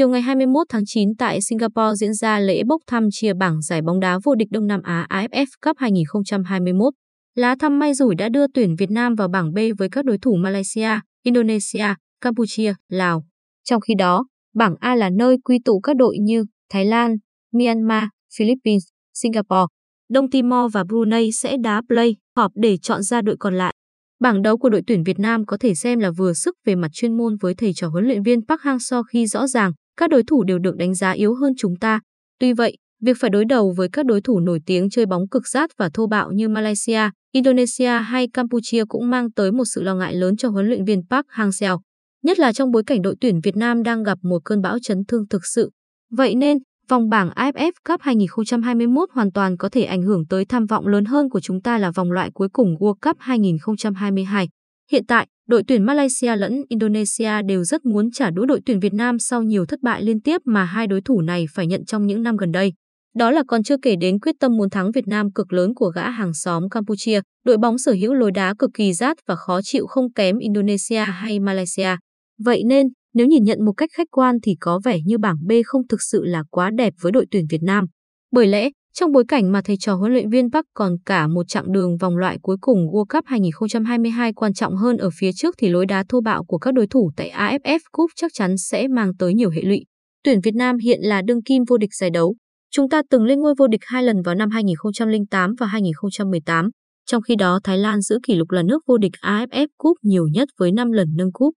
Chiều ngày 21 tháng 9 tại Singapore diễn ra lễ bốc thăm chia bảng giải bóng đá vô địch Đông Nam Á AFF Cup 2021. Lá thăm may rủi đã đưa tuyển Việt Nam vào bảng B với các đối thủ Malaysia, Indonesia, Campuchia, Lào. Trong khi đó, bảng A là nơi quy tụ các đội như Thái Lan, Myanmar, Philippines, Singapore, Đông Timor và Brunei sẽ đá play họp để chọn ra đội còn lại. Bảng đấu của đội tuyển Việt Nam có thể xem là vừa sức về mặt chuyên môn với thầy trò huấn luyện viên Park Hang-seo khi rõ ràng các đối thủ đều được đánh giá yếu hơn chúng ta. Tuy vậy, việc phải đối đầu với các đối thủ nổi tiếng chơi bóng cực rát và thô bạo như Malaysia, Indonesia hay Campuchia cũng mang tới một sự lo ngại lớn cho huấn luyện viên Park Hang-seo, nhất là trong bối cảnh đội tuyển Việt Nam đang gặp một cơn bão chấn thương thực sự. Vậy nên, vòng bảng AFF Cup 2021 hoàn toàn có thể ảnh hưởng tới tham vọng lớn hơn của chúng ta là vòng loại cuối cùng World Cup 2022. Hiện tại, đội tuyển Malaysia lẫn Indonesia đều rất muốn trả đũa đội tuyển Việt Nam sau nhiều thất bại liên tiếp mà hai đối thủ này phải nhận trong những năm gần đây. Đó là còn chưa kể đến quyết tâm muốn thắng Việt Nam cực lớn của gã hàng xóm Campuchia, đội bóng sở hữu lối đá cực kỳ rát và khó chịu không kém Indonesia hay Malaysia. Vậy nên, nếu nhìn nhận một cách khách quan thì có vẻ như bảng B không thực sự là quá đẹp với đội tuyển Việt Nam. Bởi lẽ, trong bối cảnh mà thầy trò huấn luyện viên Park còn cả một chặng đường vòng loại cuối cùng World Cup 2022 quan trọng hơn ở phía trước thì lối đá thô bạo của các đối thủ tại AFF Cup chắc chắn sẽ mang tới nhiều hệ lụy. Tuyển Việt Nam hiện là đương kim vô địch giải đấu. Chúng ta từng lên ngôi vô địch hai lần vào năm 2008 và 2018. Trong khi đó, Thái Lan giữ kỷ lục là nước vô địch AFF Cup nhiều nhất với 5 lần nâng cúp.